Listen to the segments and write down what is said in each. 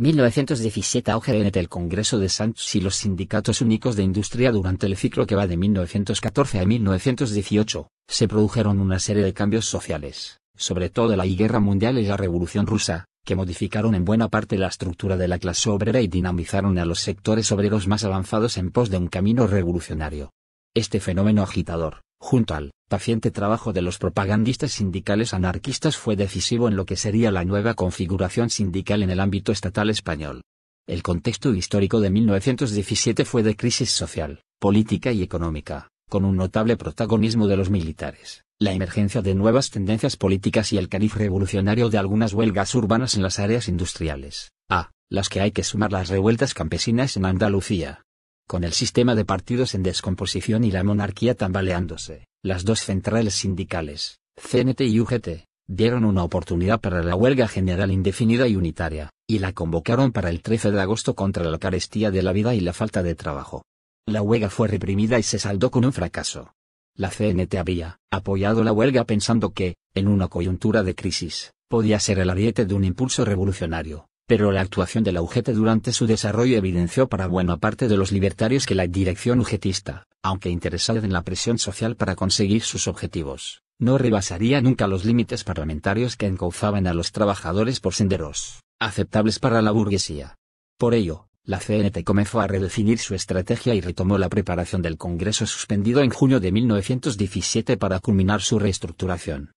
1917 Auge en el Congreso de Santos y los sindicatos únicos de industria durante el ciclo que va de 1914 a 1918, se produjeron una serie de cambios sociales, sobre todo la Guerra Mundial y la Revolución Rusa, que modificaron en buena parte la estructura de la clase obrera y dinamizaron a los sectores obreros más avanzados en pos de un camino revolucionario. Este fenómeno agitador, junto al paciente trabajo de los propagandistas sindicales anarquistas fue decisivo en lo que sería la nueva configuración sindical en el ámbito estatal español. El contexto histórico de 1917 fue de crisis social, política y económica, con un notable protagonismo de los militares, la emergencia de nuevas tendencias políticas y el cariz revolucionario de algunas huelgas urbanas en las áreas industriales, a las que hay que sumar las revueltas campesinas en Andalucía, con el sistema de partidos en descomposición y la monarquía tambaleándose, las dos centrales sindicales, CNT y UGT, dieron una oportunidad para la huelga general indefinida y unitaria, y la convocaron para el 13 de agosto contra la carestía de la vida y la falta de trabajo. La huelga fue reprimida y se saldó con un fracaso. La CNT había apoyado la huelga pensando que, en una coyuntura de crisis, podía ser el ariete de un impulso revolucionario pero la actuación de la UGT durante su desarrollo evidenció para buena parte de los libertarios que la dirección ugetista, aunque interesada en la presión social para conseguir sus objetivos, no rebasaría nunca los límites parlamentarios que encauzaban a los trabajadores por senderos, aceptables para la burguesía. Por ello, la CNT comenzó a redefinir su estrategia y retomó la preparación del Congreso suspendido en junio de 1917 para culminar su reestructuración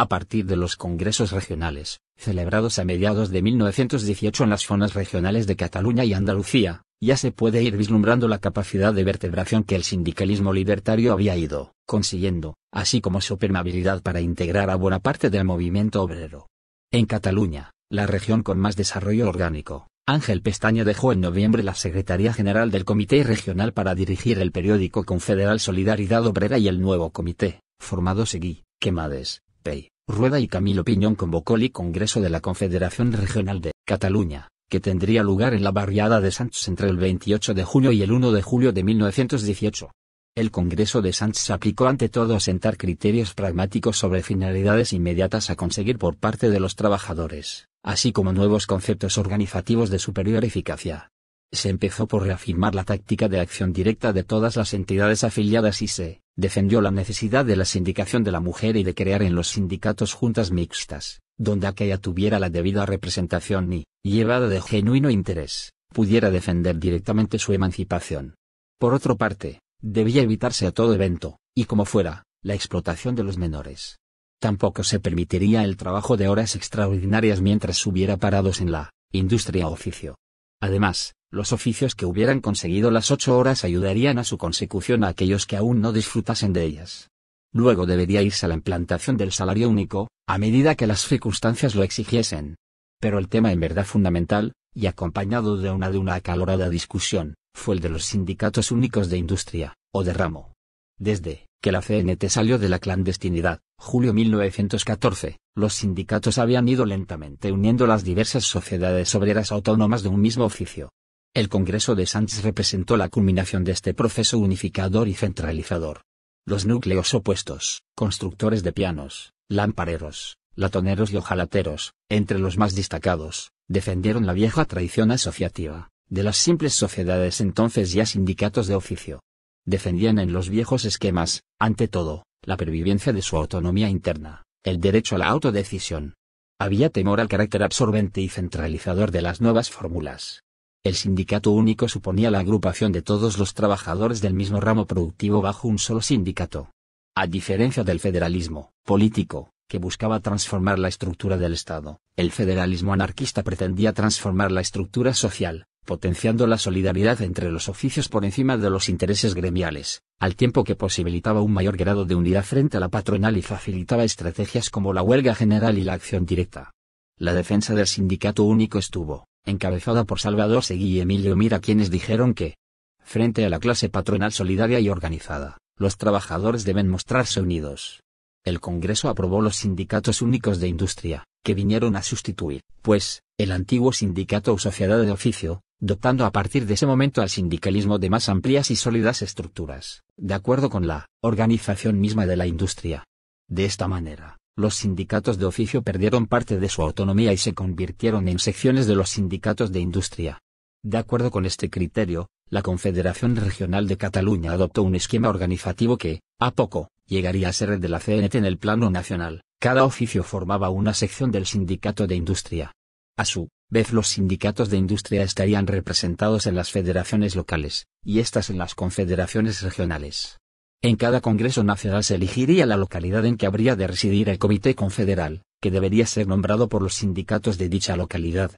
a partir de los congresos regionales, celebrados a mediados de 1918 en las zonas regionales de Cataluña y Andalucía, ya se puede ir vislumbrando la capacidad de vertebración que el sindicalismo libertario había ido consiguiendo, así como su permeabilidad para integrar a buena parte del movimiento obrero. En Cataluña, la región con más desarrollo orgánico, Ángel Pestaña dejó en noviembre la Secretaría General del Comité Regional para dirigir el periódico Confederal Solidaridad Obrera y el nuevo comité, formado seguí, Quemades, Pei. Rueda y Camilo Piñón convocó el Congreso de la Confederación Regional de Cataluña, que tendría lugar en la barriada de Sants entre el 28 de junio y el 1 de julio de 1918. El Congreso de Sants se aplicó ante todo a sentar criterios pragmáticos sobre finalidades inmediatas a conseguir por parte de los trabajadores, así como nuevos conceptos organizativos de superior eficacia. Se empezó por reafirmar la táctica de acción directa de todas las entidades afiliadas y se defendió la necesidad de la sindicación de la mujer y de crear en los sindicatos juntas mixtas, donde aquella tuviera la debida representación y, llevada de genuino interés, pudiera defender directamente su emancipación. Por otra parte, debía evitarse a todo evento, y como fuera, la explotación de los menores. Tampoco se permitiría el trabajo de horas extraordinarias mientras hubiera parados en la industria oficio. Además, los oficios que hubieran conseguido las ocho horas ayudarían a su consecución a aquellos que aún no disfrutasen de ellas. Luego debería irse a la implantación del salario único, a medida que las circunstancias lo exigiesen. Pero el tema en verdad fundamental, y acompañado de una de una acalorada discusión, fue el de los sindicatos únicos de industria, o de ramo. Desde que la CNT salió de la clandestinidad, julio 1914, los sindicatos habían ido lentamente uniendo las diversas sociedades obreras autónomas de un mismo oficio, el Congreso de Sánchez representó la culminación de este proceso unificador y centralizador. Los núcleos opuestos, constructores de pianos, lampareros, latoneros y ojalateros, entre los más destacados, defendieron la vieja tradición asociativa, de las simples sociedades entonces ya sindicatos de oficio. Defendían en los viejos esquemas, ante todo, la pervivencia de su autonomía interna, el derecho a la autodecisión. Había temor al carácter absorbente y centralizador de las nuevas fórmulas, el sindicato único suponía la agrupación de todos los trabajadores del mismo ramo productivo bajo un solo sindicato. A diferencia del federalismo político, que buscaba transformar la estructura del Estado, el federalismo anarquista pretendía transformar la estructura social, potenciando la solidaridad entre los oficios por encima de los intereses gremiales, al tiempo que posibilitaba un mayor grado de unidad frente a la patronal y facilitaba estrategias como la huelga general y la acción directa. La defensa del sindicato único estuvo, encabezada por Salvador Seguí y Emilio Mira quienes dijeron que, frente a la clase patronal solidaria y organizada, los trabajadores deben mostrarse unidos. El Congreso aprobó los sindicatos únicos de industria, que vinieron a sustituir, pues, el antiguo sindicato o sociedad de oficio, dotando a partir de ese momento al sindicalismo de más amplias y sólidas estructuras, de acuerdo con la organización misma de la industria. De esta manera, los sindicatos de oficio perdieron parte de su autonomía y se convirtieron en secciones de los sindicatos de industria. De acuerdo con este criterio, la Confederación Regional de Cataluña adoptó un esquema organizativo que, a poco, llegaría a ser el de la CNT en el plano nacional. Cada oficio formaba una sección del sindicato de industria. A su vez los sindicatos de industria estarían representados en las federaciones locales, y estas en las confederaciones regionales. En cada Congreso Nacional se elegiría la localidad en que habría de residir el Comité Confederal, que debería ser nombrado por los sindicatos de dicha localidad.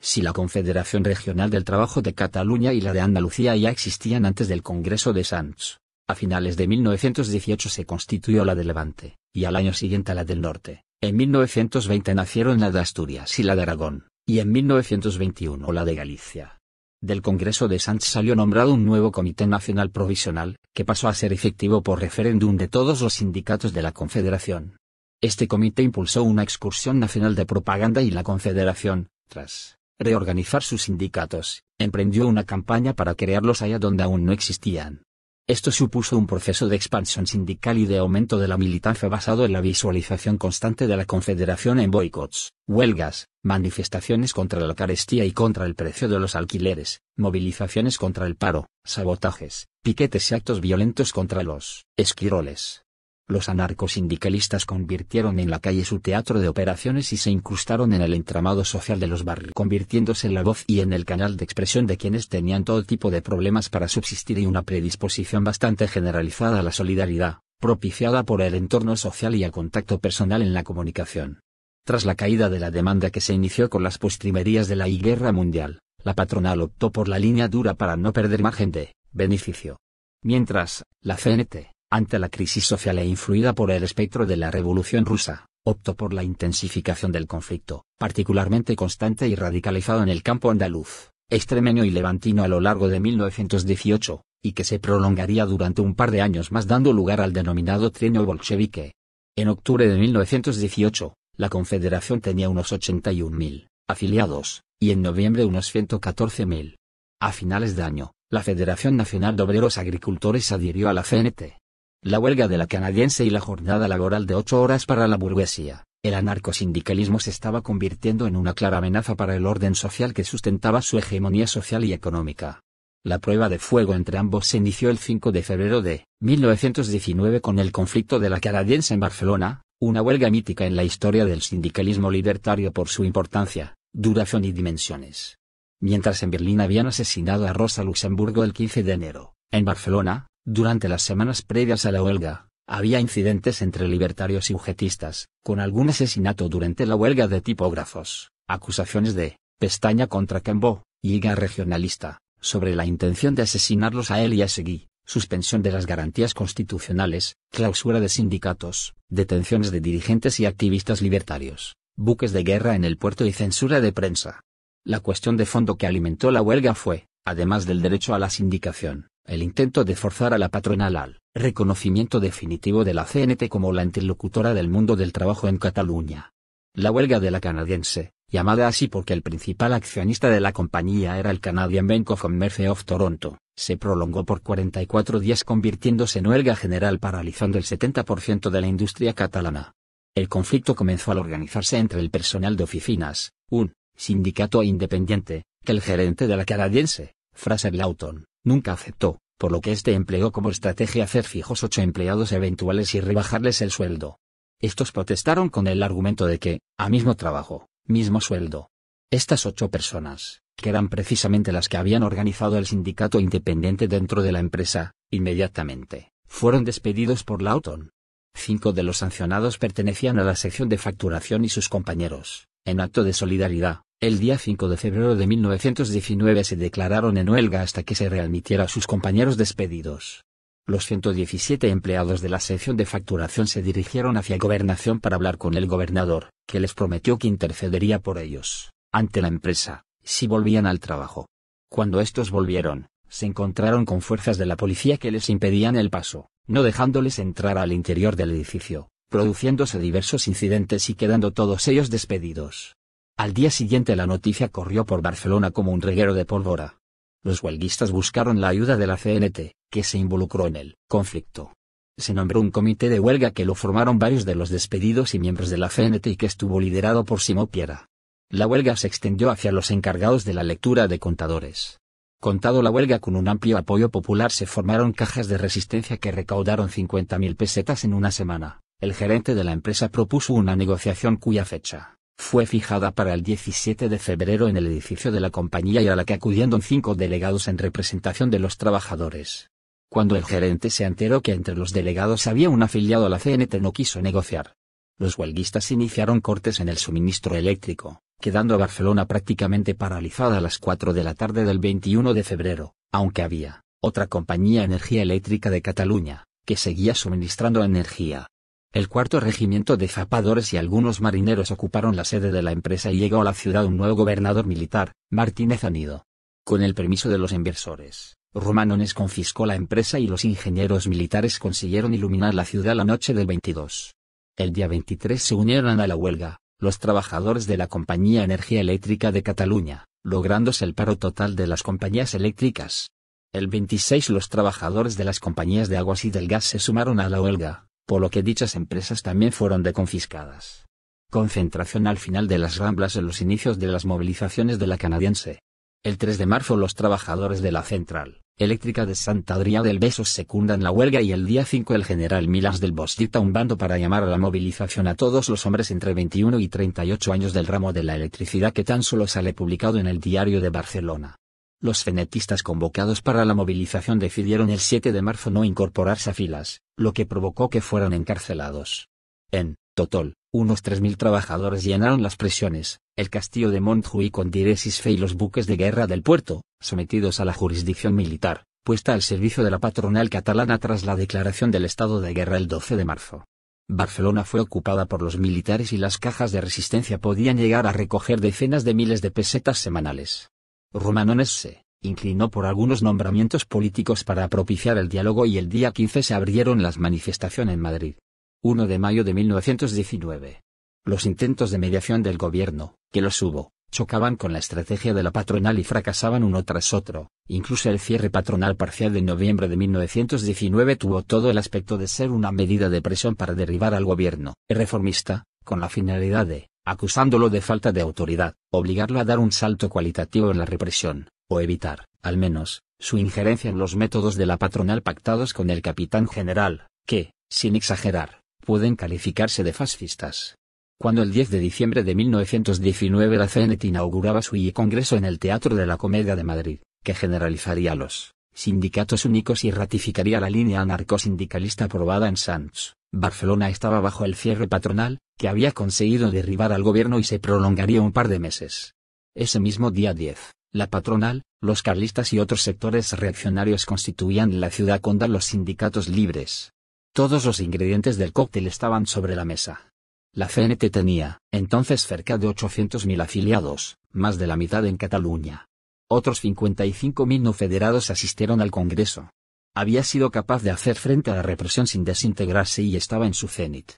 Si la Confederación Regional del Trabajo de Cataluña y la de Andalucía ya existían antes del Congreso de Sants, a finales de 1918 se constituyó la de Levante, y al año siguiente la del Norte. En 1920 nacieron la de Asturias y la de Aragón, y en 1921 la de Galicia del Congreso de Sanz salió nombrado un nuevo Comité Nacional Provisional, que pasó a ser efectivo por referéndum de todos los sindicatos de la Confederación. Este comité impulsó una excursión nacional de propaganda y la Confederación, tras reorganizar sus sindicatos, emprendió una campaña para crearlos allá donde aún no existían. Esto supuso un proceso de expansión sindical y de aumento de la militancia basado en la visualización constante de la Confederación en boicots, huelgas, manifestaciones contra la carestía y contra el precio de los alquileres, movilizaciones contra el paro, sabotajes, piquetes y actos violentos contra los esquiroles los anarcosindicalistas convirtieron en la calle su teatro de operaciones y se incrustaron en el entramado social de los barrios, convirtiéndose en la voz y en el canal de expresión de quienes tenían todo tipo de problemas para subsistir y una predisposición bastante generalizada a la solidaridad, propiciada por el entorno social y el contacto personal en la comunicación. Tras la caída de la demanda que se inició con las postrimerías de la I Guerra Mundial, la patronal optó por la línea dura para no perder margen de beneficio. Mientras, la CNT, ante la crisis social e influida por el espectro de la Revolución rusa, optó por la intensificación del conflicto, particularmente constante y radicalizado en el campo andaluz, extremeño y levantino a lo largo de 1918, y que se prolongaría durante un par de años más dando lugar al denominado trienio bolchevique. En octubre de 1918, la Confederación tenía unos 81.000 afiliados, y en noviembre unos 114.000. A finales de año, la Federación Nacional de Obreros Agricultores adhirió a la CNT, la huelga de la canadiense y la jornada laboral de ocho horas para la burguesía, el anarcosindicalismo se estaba convirtiendo en una clara amenaza para el orden social que sustentaba su hegemonía social y económica. La prueba de fuego entre ambos se inició el 5 de febrero de 1919 con el conflicto de la canadiense en Barcelona, una huelga mítica en la historia del sindicalismo libertario por su importancia, duración y dimensiones. Mientras en Berlín habían asesinado a Rosa Luxemburgo el 15 de enero, en Barcelona, durante las semanas previas a la huelga, había incidentes entre libertarios y objetistas, con algún asesinato durante la huelga de tipógrafos, acusaciones de pestaña contra Kembo, Liga Regionalista, sobre la intención de asesinarlos a él y a Seguí, suspensión de las garantías constitucionales, clausura de sindicatos, detenciones de dirigentes y activistas libertarios, buques de guerra en el puerto y censura de prensa. La cuestión de fondo que alimentó la huelga fue, además del derecho a la sindicación, el intento de forzar a la patronal al reconocimiento definitivo de la CNT como la interlocutora del mundo del trabajo en Cataluña. La huelga de la canadiense, llamada así porque el principal accionista de la compañía era el Canadian Bank of Commerce of Toronto, se prolongó por 44 días convirtiéndose en huelga general paralizando el 70% de la industria catalana. El conflicto comenzó al organizarse entre el personal de oficinas, un sindicato independiente, que el gerente de la canadiense, Fraser Lawton, nunca aceptó, por lo que este empleó como estrategia hacer fijos ocho empleados eventuales y rebajarles el sueldo. Estos protestaron con el argumento de que, a mismo trabajo, mismo sueldo. Estas ocho personas, que eran precisamente las que habían organizado el sindicato independiente dentro de la empresa, inmediatamente, fueron despedidos por Lauton. Cinco de los sancionados pertenecían a la sección de facturación y sus compañeros, en acto de solidaridad, el día 5 de febrero de 1919 se declararon en huelga hasta que se readmitiera a sus compañeros despedidos. Los 117 empleados de la sección de facturación se dirigieron hacia gobernación para hablar con el gobernador, que les prometió que intercedería por ellos, ante la empresa, si volvían al trabajo. Cuando estos volvieron, se encontraron con fuerzas de la policía que les impedían el paso, no dejándoles entrar al interior del edificio, produciéndose diversos incidentes y quedando todos ellos despedidos. Al día siguiente la noticia corrió por Barcelona como un reguero de pólvora. Los huelguistas buscaron la ayuda de la CNT, que se involucró en el conflicto. Se nombró un comité de huelga que lo formaron varios de los despedidos y miembros de la CNT y que estuvo liderado por Simó Piera. La huelga se extendió hacia los encargados de la lectura de contadores. Contado la huelga con un amplio apoyo popular se formaron cajas de resistencia que recaudaron 50.000 pesetas en una semana. El gerente de la empresa propuso una negociación cuya fecha fue fijada para el 17 de febrero en el edificio de la compañía y a la que acudieron cinco delegados en representación de los trabajadores. Cuando el gerente se enteró que entre los delegados había un afiliado a la CNT no quiso negociar. Los huelguistas iniciaron cortes en el suministro eléctrico, quedando a Barcelona prácticamente paralizada a las 4 de la tarde del 21 de febrero, aunque había otra compañía Energía Eléctrica de Cataluña, que seguía suministrando energía. El cuarto regimiento de zapadores y algunos marineros ocuparon la sede de la empresa y llegó a la ciudad un nuevo gobernador militar, Martínez Anido. Con el permiso de los inversores, Romanones confiscó la empresa y los ingenieros militares consiguieron iluminar la ciudad la noche del 22. El día 23 se unieron a la huelga, los trabajadores de la Compañía Energía Eléctrica de Cataluña, lográndose el paro total de las compañías eléctricas. El 26 los trabajadores de las compañías de aguas y del gas se sumaron a la huelga, por lo que dichas empresas también fueron deconfiscadas. Concentración al final de las Ramblas en los inicios de las movilizaciones de la canadiense. El 3 de marzo los trabajadores de la central eléctrica de Santa Adrià del Besos secundan la huelga y el día 5 el general Milas del Bosch dicta un bando para llamar a la movilización a todos los hombres entre 21 y 38 años del ramo de la electricidad que tan solo sale publicado en el diario de Barcelona. Los fenetistas convocados para la movilización decidieron el 7 de marzo no incorporarse a filas, lo que provocó que fueran encarcelados. En total, unos 3.000 trabajadores llenaron las presiones, el castillo de Montjuïc con Fe y los buques de guerra del puerto, sometidos a la jurisdicción militar, puesta al servicio de la patronal catalana tras la declaración del estado de guerra el 12 de marzo. Barcelona fue ocupada por los militares y las cajas de resistencia podían llegar a recoger decenas de miles de pesetas semanales. Romanones se inclinó por algunos nombramientos políticos para propiciar el diálogo y el día 15 se abrieron las manifestaciones en Madrid. 1 de mayo de 1919. Los intentos de mediación del gobierno, que los hubo, chocaban con la estrategia de la patronal y fracasaban uno tras otro. Incluso el cierre patronal parcial de noviembre de 1919 tuvo todo el aspecto de ser una medida de presión para derribar al gobierno reformista, con la finalidad de acusándolo de falta de autoridad, obligarlo a dar un salto cualitativo en la represión, o evitar, al menos, su injerencia en los métodos de la patronal pactados con el capitán general, que, sin exagerar, pueden calificarse de fascistas. Cuando el 10 de diciembre de 1919 la CNT inauguraba su y e congreso en el Teatro de la Comedia de Madrid, que generalizaría los sindicatos únicos y ratificaría la línea anarcosindicalista aprobada en Sanz, Barcelona estaba bajo el cierre patronal, que había conseguido derribar al gobierno y se prolongaría un par de meses. Ese mismo día 10, la patronal, los carlistas y otros sectores reaccionarios constituían la ciudad condal los sindicatos libres. Todos los ingredientes del cóctel estaban sobre la mesa. La CNT tenía, entonces cerca de 800.000 afiliados, más de la mitad en Cataluña. Otros 55.000 no federados asistieron al Congreso. Había sido capaz de hacer frente a la represión sin desintegrarse y estaba en su cenit.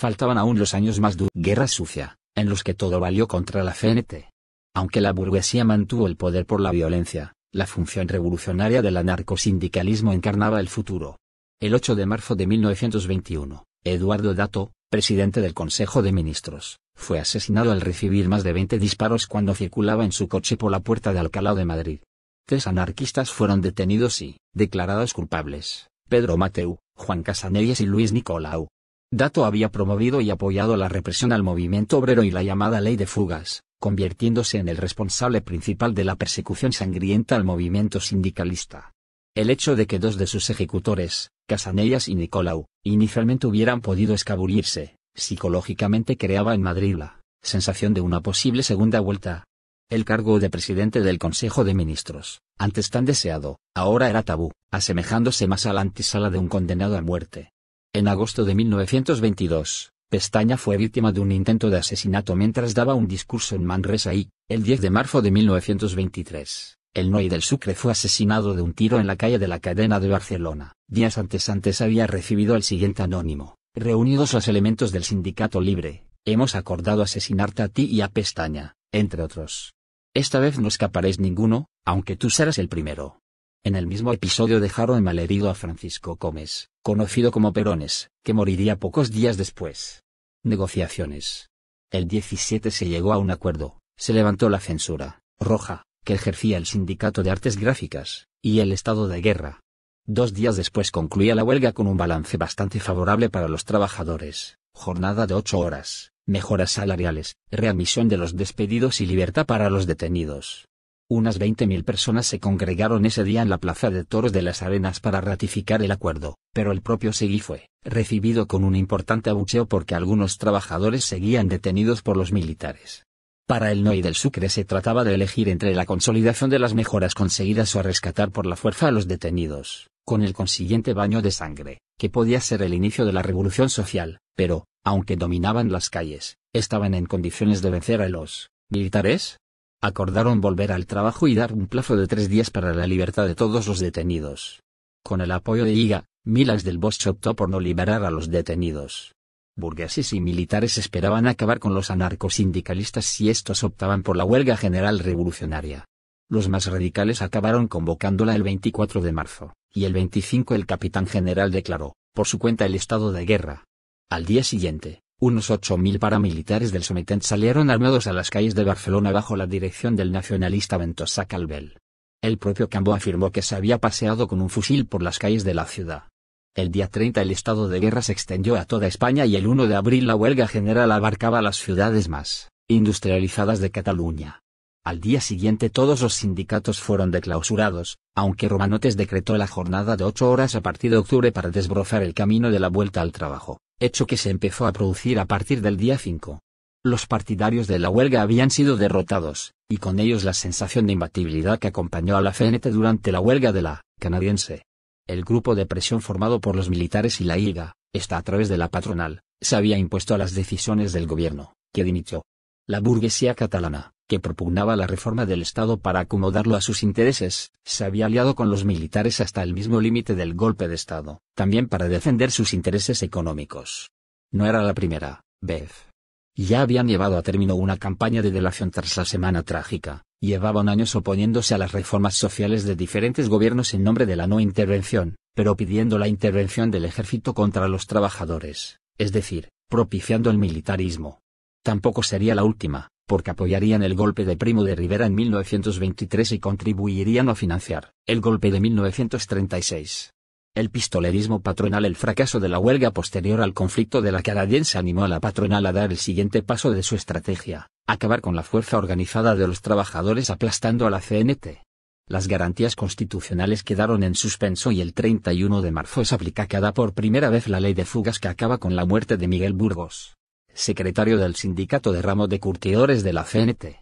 Faltaban aún los años más de guerra sucia, en los que todo valió contra la CNT. Aunque la burguesía mantuvo el poder por la violencia, la función revolucionaria del anarcosindicalismo encarnaba el futuro. El 8 de marzo de 1921, Eduardo Dato, presidente del Consejo de Ministros, fue asesinado al recibir más de 20 disparos cuando circulaba en su coche por la puerta de Alcalá de Madrid. Tres anarquistas fueron detenidos y, declarados culpables, Pedro Mateu, Juan Casanellas y Luis Nicolau, Dato había promovido y apoyado la represión al movimiento obrero y la llamada ley de fugas, convirtiéndose en el responsable principal de la persecución sangrienta al movimiento sindicalista. El hecho de que dos de sus ejecutores, Casanellas y Nicolau, inicialmente hubieran podido escabullirse, psicológicamente creaba en Madrid la sensación de una posible segunda vuelta. El cargo de presidente del Consejo de Ministros, antes tan deseado, ahora era tabú, asemejándose más a la antisala de un condenado a muerte. En agosto de 1922, Pestaña fue víctima de un intento de asesinato mientras daba un discurso en Manresa y, el 10 de marzo de 1923, el Noy del Sucre fue asesinado de un tiro en la calle de la Cadena de Barcelona. Días antes antes había recibido el siguiente anónimo. Reunidos los elementos del sindicato libre, hemos acordado asesinarte a ti y a Pestaña, entre otros. Esta vez no escaparéis ninguno, aunque tú serás el primero. En el mismo episodio dejaron malherido a Francisco Gómez, conocido como Perones, que moriría pocos días después. Negociaciones. El 17 se llegó a un acuerdo, se levantó la censura, roja, que ejercía el Sindicato de Artes Gráficas, y el estado de guerra. Dos días después concluía la huelga con un balance bastante favorable para los trabajadores, jornada de ocho horas, mejoras salariales, readmisión de los despedidos y libertad para los detenidos. Unas 20.000 personas se congregaron ese día en la Plaza de Toros de las Arenas para ratificar el acuerdo, pero el propio Seguí fue recibido con un importante abucheo porque algunos trabajadores seguían detenidos por los militares. Para el NOI del Sucre se trataba de elegir entre la consolidación de las mejoras conseguidas o rescatar por la fuerza a los detenidos, con el consiguiente baño de sangre, que podía ser el inicio de la revolución social, pero, aunque dominaban las calles, estaban en condiciones de vencer a los militares, Acordaron volver al trabajo y dar un plazo de tres días para la libertad de todos los detenidos. Con el apoyo de IGA, Milas del Bosch optó por no liberar a los detenidos. Burgueses y militares esperaban acabar con los anarcosindicalistas si estos optaban por la huelga general revolucionaria. Los más radicales acabaron convocándola el 24 de marzo, y el 25 el capitán general declaró, por su cuenta, el estado de guerra. Al día siguiente, unos 8.000 paramilitares del Sometent salieron armados a las calles de Barcelona bajo la dirección del nacionalista Ventosa Calvel. El propio Cambó afirmó que se había paseado con un fusil por las calles de la ciudad. El día 30 el estado de guerra se extendió a toda España y el 1 de abril la huelga general abarcaba las ciudades más industrializadas de Cataluña. Al día siguiente todos los sindicatos fueron declausurados, aunque Romanotes decretó la jornada de ocho horas a partir de octubre para desbrozar el camino de la vuelta al trabajo hecho que se empezó a producir a partir del día 5. Los partidarios de la huelga habían sido derrotados, y con ellos la sensación de imbatibilidad que acompañó a la CNT durante la huelga de la canadiense. El grupo de presión formado por los militares y la IGA, está a través de la patronal, se había impuesto a las decisiones del gobierno, que dimitió. La burguesía catalana, que propugnaba la reforma del Estado para acomodarlo a sus intereses, se había aliado con los militares hasta el mismo límite del golpe de Estado, también para defender sus intereses económicos. No era la primera vez. Ya habían llevado a término una campaña de delación tras la Semana Trágica, llevaban años oponiéndose a las reformas sociales de diferentes gobiernos en nombre de la no intervención, pero pidiendo la intervención del ejército contra los trabajadores, es decir, propiciando el militarismo. Tampoco sería la última, porque apoyarían el golpe de Primo de Rivera en 1923 y contribuirían a financiar el golpe de 1936. El pistolerismo patronal El fracaso de la huelga posterior al conflicto de la canadiense animó a la patronal a dar el siguiente paso de su estrategia, acabar con la fuerza organizada de los trabajadores aplastando a la CNT. Las garantías constitucionales quedaron en suspenso y el 31 de marzo es aplicada por primera vez la ley de fugas que acaba con la muerte de Miguel Burgos secretario del Sindicato de ramo de Curtidores de la CNT.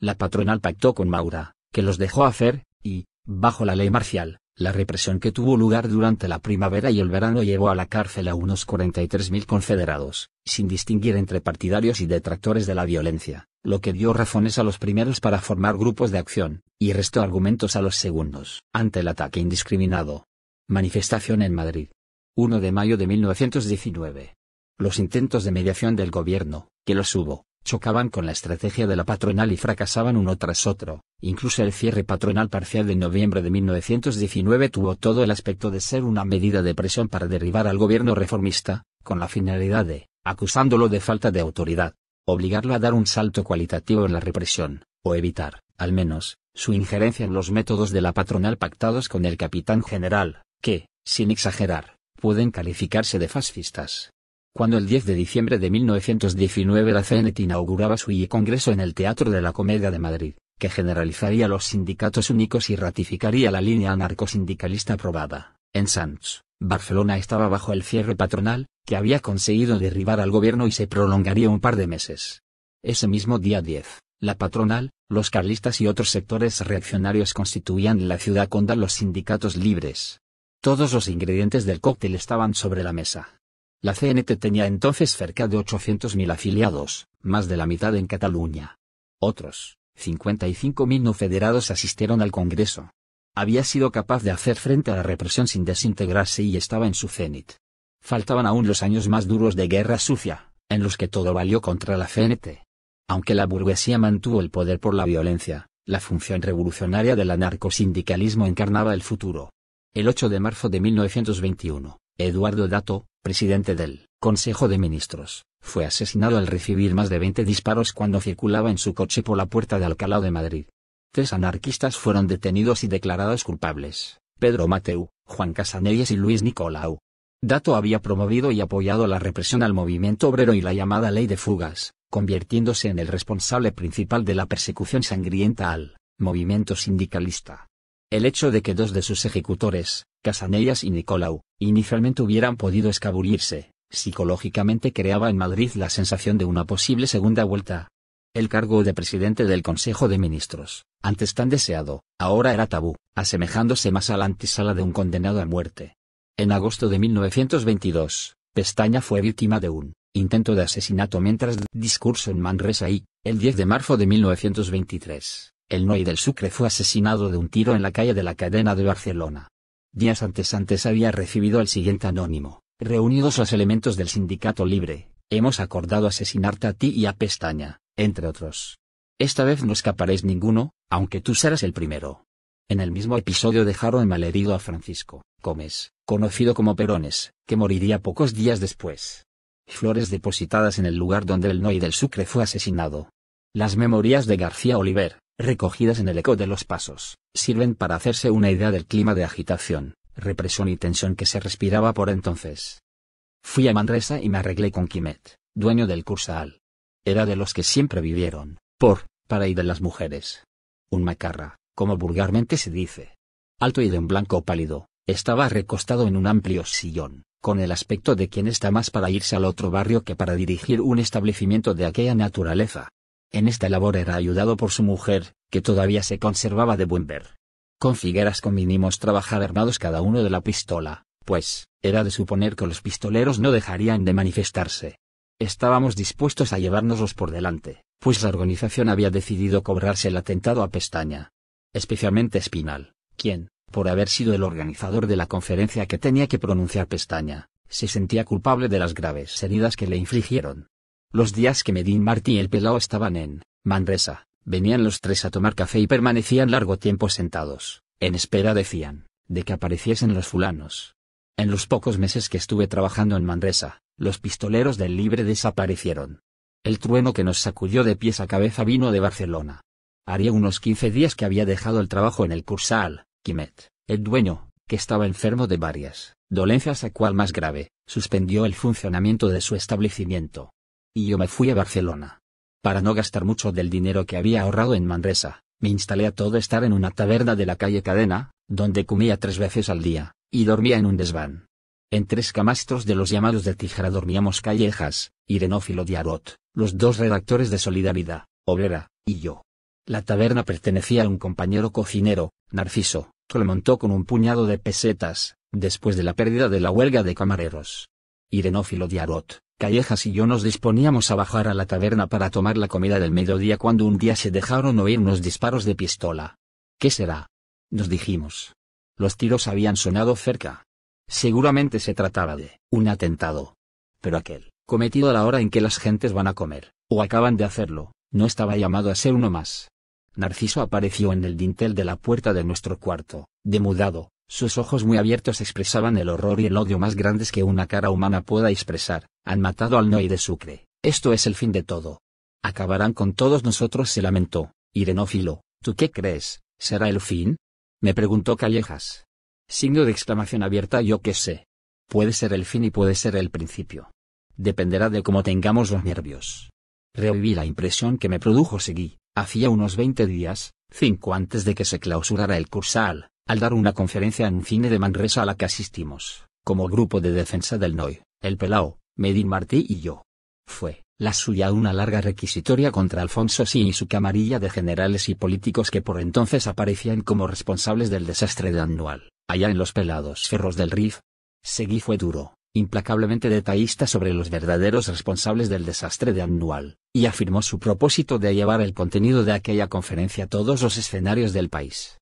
La patronal pactó con Maura, que los dejó hacer, y, bajo la ley marcial, la represión que tuvo lugar durante la primavera y el verano llevó a la cárcel a unos 43.000 confederados, sin distinguir entre partidarios y detractores de la violencia, lo que dio razones a los primeros para formar grupos de acción, y restó argumentos a los segundos, ante el ataque indiscriminado. Manifestación en Madrid. 1 de mayo de 1919. Los intentos de mediación del gobierno, que los hubo, chocaban con la estrategia de la patronal y fracasaban uno tras otro. Incluso el cierre patronal parcial de noviembre de 1919 tuvo todo el aspecto de ser una medida de presión para derribar al gobierno reformista, con la finalidad de, acusándolo de falta de autoridad, obligarlo a dar un salto cualitativo en la represión, o evitar, al menos, su injerencia en los métodos de la patronal pactados con el capitán general, que, sin exagerar, pueden calificarse de fascistas cuando el 10 de diciembre de 1919 la CNT inauguraba su I e Congreso en el Teatro de la Comedia de Madrid, que generalizaría los sindicatos únicos y ratificaría la línea anarcosindicalista aprobada. En Sants, Barcelona estaba bajo el cierre patronal, que había conseguido derribar al gobierno y se prolongaría un par de meses. Ese mismo día 10, la patronal, los carlistas y otros sectores reaccionarios constituían la ciudad condal los sindicatos libres. Todos los ingredientes del cóctel estaban sobre la mesa. La CNT tenía entonces cerca de 800.000 afiliados, más de la mitad en Cataluña. Otros, 55.000 no federados asistieron al Congreso. Había sido capaz de hacer frente a la represión sin desintegrarse y estaba en su cenit. Faltaban aún los años más duros de guerra sucia, en los que todo valió contra la CNT. Aunque la burguesía mantuvo el poder por la violencia, la función revolucionaria del anarcosindicalismo encarnaba el futuro. El 8 de marzo de 1921, Eduardo Dato, presidente del Consejo de Ministros, fue asesinado al recibir más de 20 disparos cuando circulaba en su coche por la puerta de Alcalá de Madrid. Tres anarquistas fueron detenidos y declarados culpables, Pedro Mateu, Juan Casanelles y Luis Nicolau. Dato había promovido y apoyado la represión al movimiento obrero y la llamada ley de fugas, convirtiéndose en el responsable principal de la persecución sangrienta al movimiento sindicalista. El hecho de que dos de sus ejecutores, Casanellas y Nicolau, inicialmente hubieran podido escabullirse, psicológicamente creaba en Madrid la sensación de una posible segunda vuelta. El cargo de presidente del Consejo de Ministros, antes tan deseado, ahora era tabú, asemejándose más a la antesala de un condenado a muerte. En agosto de 1922, Pestaña fue víctima de un intento de asesinato mientras discurso en Manresa y, el 10 de marzo de 1923, el Noy del Sucre fue asesinado de un tiro en la calle de la Cadena de Barcelona. Días antes antes había recibido el siguiente anónimo. Reunidos los elementos del sindicato libre, hemos acordado asesinarte a ti y a Pestaña, entre otros. Esta vez no escaparéis ninguno, aunque tú serás el primero. En el mismo episodio dejaron malherido a Francisco Gómez, conocido como Perones, que moriría pocos días después. Flores depositadas en el lugar donde el Noy del Sucre fue asesinado. Las memorias de García Oliver, recogidas en el eco de los pasos, sirven para hacerse una idea del clima de agitación, represión y tensión que se respiraba por entonces. Fui a Manresa y me arreglé con kimet dueño del Cursal. Era de los que siempre vivieron, por, para y de las mujeres. Un macarra, como vulgarmente se dice. Alto y de un blanco pálido, estaba recostado en un amplio sillón, con el aspecto de quien está más para irse al otro barrio que para dirigir un establecimiento de aquella naturaleza, en esta labor era ayudado por su mujer, que todavía se conservaba de buen ver. Con Figueras convinimos trabajar armados cada uno de la pistola, pues, era de suponer que los pistoleros no dejarían de manifestarse. Estábamos dispuestos a llevárnoslos por delante, pues la organización había decidido cobrarse el atentado a pestaña. Especialmente Espinal, quien, por haber sido el organizador de la conferencia que tenía que pronunciar pestaña, se sentía culpable de las graves heridas que le infligieron. Los días que Medín Martí y el Pelao estaban en Manresa, venían los tres a tomar café y permanecían largo tiempo sentados, en espera decían, de que apareciesen los fulanos. En los pocos meses que estuve trabajando en Manresa, los pistoleros del Libre desaparecieron. El trueno que nos sacudió de pies a cabeza vino de Barcelona. Haría unos 15 días que había dejado el trabajo en el Cursal, Quimet, el dueño, que estaba enfermo de varias dolencias a cual más grave, suspendió el funcionamiento de su establecimiento. Y yo me fui a Barcelona. Para no gastar mucho del dinero que había ahorrado en Manresa, me instalé a todo estar en una taberna de la calle Cadena, donde comía tres veces al día, y dormía en un desván. En tres camastros de los llamados de Tijera dormíamos Callejas, Irenófilo Diarot, los dos redactores de Solidaridad, Obrera, y yo. La taberna pertenecía a un compañero cocinero, Narciso, que lo montó con un puñado de pesetas, después de la pérdida de la huelga de camareros. Irenófilo Diarot, Callejas y yo nos disponíamos a bajar a la taberna para tomar la comida del mediodía cuando un día se dejaron oír unos disparos de pistola. ¿Qué será? Nos dijimos. Los tiros habían sonado cerca. Seguramente se trataba de un atentado. Pero aquel, cometido a la hora en que las gentes van a comer, o acaban de hacerlo, no estaba llamado a ser uno más. Narciso apareció en el dintel de la puerta de nuestro cuarto, demudado, sus ojos muy abiertos expresaban el horror y el odio más grandes que una cara humana pueda expresar. Han matado al Noy de Sucre. Esto es el fin de todo. Acabarán con todos nosotros, se lamentó. Irenófilo, ¿tú qué crees? ¿Será el fin? Me preguntó Callejas. Signo de exclamación abierta, yo qué sé. Puede ser el fin y puede ser el principio. Dependerá de cómo tengamos los nervios. Reviví la impresión que me produjo Seguí, hacía unos 20 días, cinco antes de que se clausurara el cursal, al dar una conferencia en cine de Manresa a la que asistimos, como grupo de defensa del NOI, el Pelao, Medin Martí y yo. Fue, la suya una larga requisitoria contra Alfonso Sí y su camarilla de generales y políticos que por entonces aparecían como responsables del desastre de Anual, allá en los pelados Ferros del Rif. Seguí fue duro, implacablemente detallista sobre los verdaderos responsables del desastre de Anual, y afirmó su propósito de llevar el contenido de aquella conferencia a todos los escenarios del país.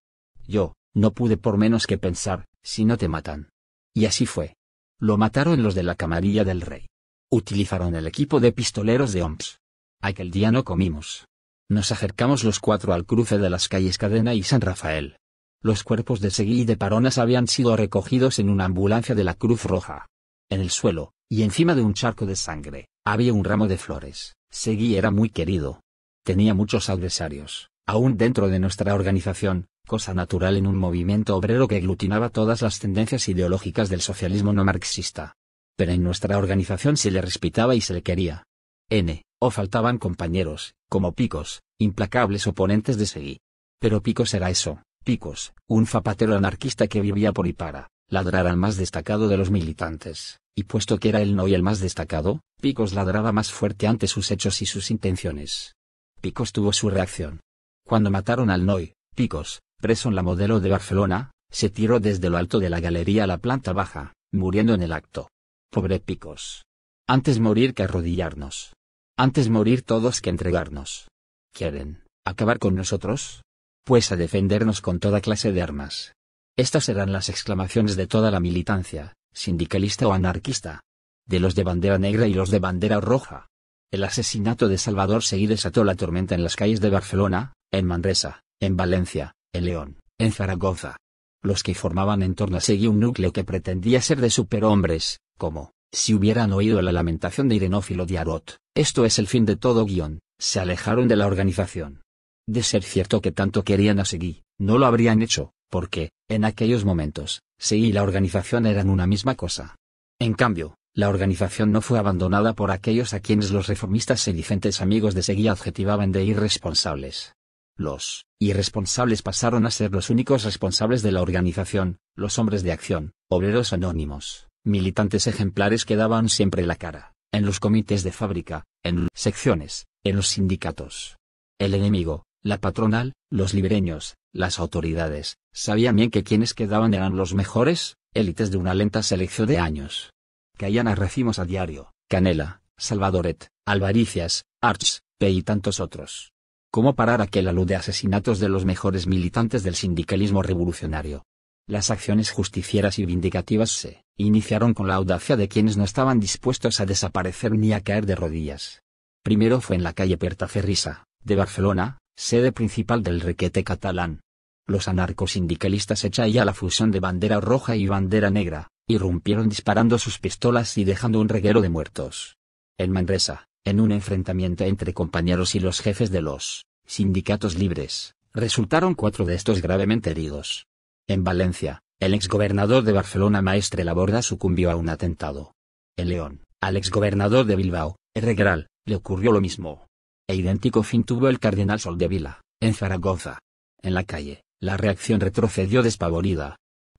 Yo, no pude por menos que pensar, si no te matan. Y así fue. Lo mataron los de la camarilla del rey. Utilizaron el equipo de pistoleros de OMS. Aquel día no comimos. Nos acercamos los cuatro al cruce de las calles Cadena y San Rafael. Los cuerpos de Seguí y de Paronas habían sido recogidos en una ambulancia de la Cruz Roja. En el suelo, y encima de un charco de sangre, había un ramo de flores. Seguí era muy querido. Tenía muchos adversarios, aún dentro de nuestra organización, cosa natural en un movimiento obrero que aglutinaba todas las tendencias ideológicas del socialismo no marxista. Pero en nuestra organización se le respetaba y se le quería. N. O faltaban compañeros, como Picos, implacables oponentes de Seguí. Pero Picos era eso, Picos, un zapatero anarquista que vivía por y para, ladrar al más destacado de los militantes, y puesto que era el no el más destacado, Picos ladraba más fuerte ante sus hechos y sus intenciones. Picos tuvo su reacción. Cuando mataron al Noy, Picos, Preso en la modelo de Barcelona, se tiró desde lo alto de la galería a la planta baja, muriendo en el acto. Pobre Picos. Antes morir que arrodillarnos. Antes morir todos que entregarnos. ¿Quieren acabar con nosotros? Pues a defendernos con toda clase de armas. Estas eran las exclamaciones de toda la militancia, sindicalista o anarquista. De los de bandera negra y los de bandera roja. El asesinato de Salvador Seguí desató la tormenta en las calles de Barcelona, en Manresa, en Valencia, en León, en Zaragoza. Los que formaban en torno a Seguí un núcleo que pretendía ser de superhombres, como, si hubieran oído la lamentación de Irenófilo de Arot, esto es el fin de todo guión, se alejaron de la organización. De ser cierto que tanto querían a Seguí, no lo habrían hecho, porque, en aquellos momentos, Seguí y la organización eran una misma cosa. En cambio, la organización no fue abandonada por aquellos a quienes los reformistas sedicentes amigos de Seguí adjetivaban de irresponsables. Los irresponsables pasaron a ser los únicos responsables de la organización, los hombres de acción, obreros anónimos, militantes ejemplares que daban siempre la cara, en los comités de fábrica, en secciones, en los sindicatos. El enemigo, la patronal, los libreños, las autoridades, sabían bien que quienes quedaban eran los mejores, élites de una lenta selección de años. Caían a a diario, Canela, Salvadoret, Alvaricias, Arch, P y tantos otros cómo parar aquel alud de asesinatos de los mejores militantes del sindicalismo revolucionario. Las acciones justicieras y vindicativas se iniciaron con la audacia de quienes no estaban dispuestos a desaparecer ni a caer de rodillas. Primero fue en la calle Pertaferrisa, de Barcelona, sede principal del requete catalán. Los anarcosindicalistas hecha ya la fusión de bandera roja y bandera negra, irrumpieron disparando sus pistolas y dejando un reguero de muertos. En Manresa, en un enfrentamiento entre compañeros y los jefes de los sindicatos libres, resultaron cuatro de estos gravemente heridos. En Valencia, el exgobernador de Barcelona Maestre Laborda sucumbió a un atentado. En León, al exgobernador de Bilbao, Gral, le ocurrió lo mismo. E idéntico fin tuvo el cardenal Soldevila en Zaragoza. En la calle, la reacción retrocedió despavorida.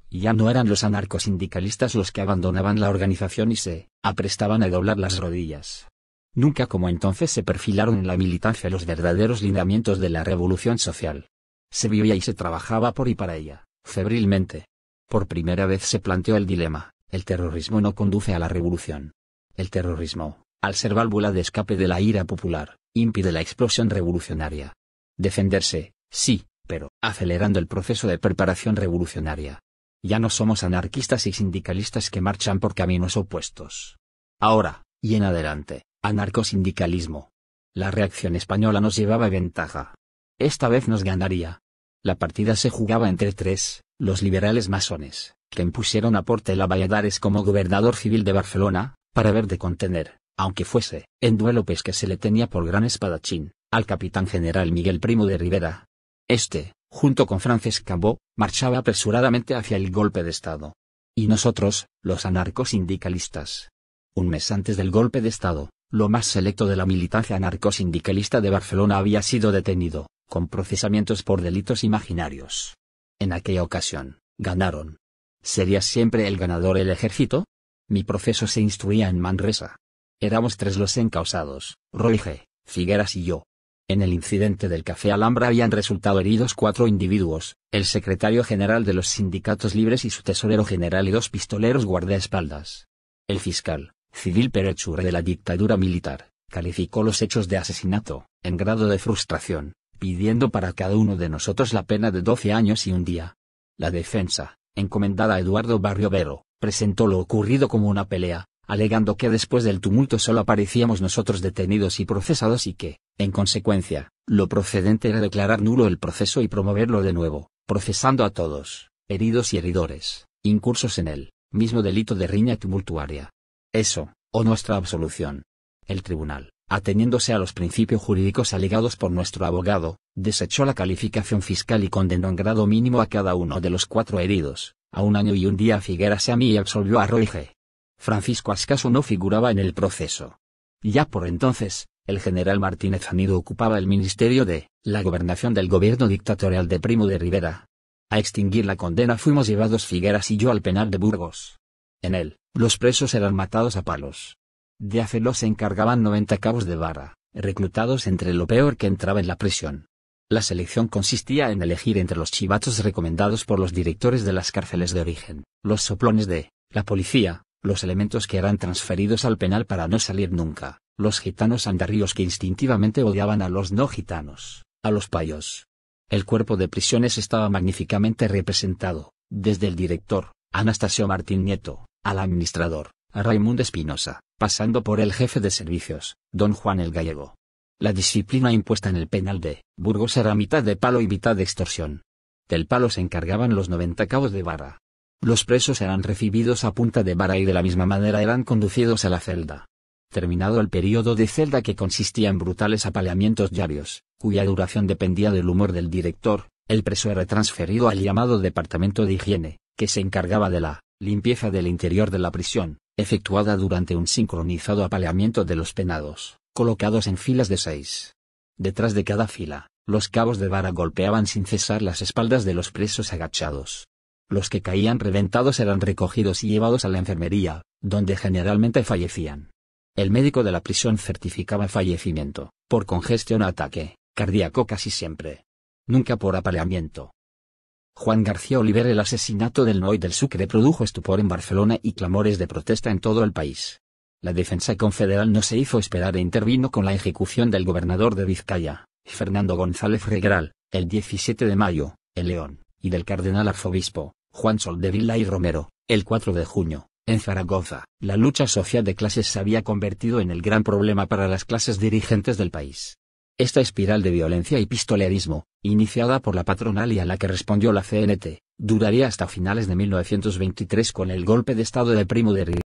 Ya no eran los anarcosindicalistas los que abandonaban la organización y se aprestaban a doblar las rodillas Nunca como entonces se perfilaron en la militancia los verdaderos lineamientos de la revolución social. Se vivía y se trabajaba por y para ella, febrilmente. Por primera vez se planteó el dilema, el terrorismo no conduce a la revolución. El terrorismo, al ser válvula de escape de la ira popular, impide la explosión revolucionaria. Defenderse, sí, pero, acelerando el proceso de preparación revolucionaria. Ya no somos anarquistas y sindicalistas que marchan por caminos opuestos. Ahora, y en adelante, Anarcosindicalismo. La reacción española nos llevaba ventaja. Esta vez nos ganaría. La partida se jugaba entre tres, los liberales masones, que impusieron a Portela Valladares como gobernador civil de Barcelona, para ver de contener, aunque fuese, en duelo pues que se le tenía por gran espadachín, al capitán general Miguel Primo de Rivera. Este, junto con Francesc Cambó, marchaba apresuradamente hacia el golpe de Estado. Y nosotros, los anarcosindicalistas. Un mes antes del golpe de Estado, lo más selecto de la militancia anarcosindicalista de Barcelona había sido detenido, con procesamientos por delitos imaginarios. En aquella ocasión, ganaron. ¿Sería siempre el ganador el ejército? Mi proceso se instruía en Manresa. Éramos tres los encausados, Roige, Figueras y yo. En el incidente del Café Alhambra habían resultado heridos cuatro individuos, el secretario general de los sindicatos libres y su tesorero general y dos pistoleros guardaespaldas. El fiscal, civil Perechure de la dictadura militar, calificó los hechos de asesinato, en grado de frustración, pidiendo para cada uno de nosotros la pena de 12 años y un día. La defensa, encomendada a Eduardo Barrio Vero, presentó lo ocurrido como una pelea, alegando que después del tumulto solo aparecíamos nosotros detenidos y procesados y que, en consecuencia, lo procedente era declarar nulo el proceso y promoverlo de nuevo, procesando a todos, heridos y heridores, incursos en el mismo delito de riña tumultuaria. Eso, o nuestra absolución. El tribunal, ateniéndose a los principios jurídicos alegados por nuestro abogado, desechó la calificación fiscal y condenó en grado mínimo a cada uno de los cuatro heridos, a un año y un día a Figueras y a mí y absolvió a Roige. Francisco Ascaso no figuraba en el proceso. Ya por entonces, el general Martínez Anido ocupaba el ministerio de la gobernación del gobierno dictatorial de Primo de Rivera. A extinguir la condena fuimos llevados Figueras y yo al penal de Burgos. En él, los presos eran matados a palos. De hacerlo se encargaban 90 cabos de vara, reclutados entre lo peor que entraba en la prisión. La selección consistía en elegir entre los chivatos recomendados por los directores de las cárceles de origen, los soplones de la policía, los elementos que eran transferidos al penal para no salir nunca, los gitanos andarríos que instintivamente odiaban a los no gitanos, a los payos. El cuerpo de prisiones estaba magníficamente representado, desde el director, Anastasio Martín Nieto, al administrador, a Raimundo Espinosa, pasando por el jefe de servicios, don Juan el Gallego. La disciplina impuesta en el penal de Burgos era mitad de palo y mitad de extorsión. Del palo se encargaban los 90 cabos de vara. Los presos eran recibidos a punta de vara y de la misma manera eran conducidos a la celda. Terminado el periodo de celda que consistía en brutales apaleamientos diarios, cuya duración dependía del humor del director, el preso era transferido al llamado Departamento de Higiene, que se encargaba de la limpieza del interior de la prisión, efectuada durante un sincronizado apaleamiento de los penados, colocados en filas de seis. Detrás de cada fila, los cabos de vara golpeaban sin cesar las espaldas de los presos agachados. Los que caían reventados eran recogidos y llevados a la enfermería, donde generalmente fallecían. El médico de la prisión certificaba fallecimiento, por congestión o ataque, cardíaco casi siempre. Nunca por apaleamiento. Juan García Oliver El asesinato del Noy del Sucre produjo estupor en Barcelona y clamores de protesta en todo el país. La defensa confederal no se hizo esperar e intervino con la ejecución del gobernador de Vizcaya, Fernando González Regral, el 17 de mayo, en León, y del cardenal arzobispo, Juan Soldevila y Romero, el 4 de junio, en Zaragoza. La lucha social de clases se había convertido en el gran problema para las clases dirigentes del país. Esta espiral de violencia y pistolerismo, iniciada por la patronal y a la que respondió la CNT, duraría hasta finales de 1923 con el golpe de estado de Primo de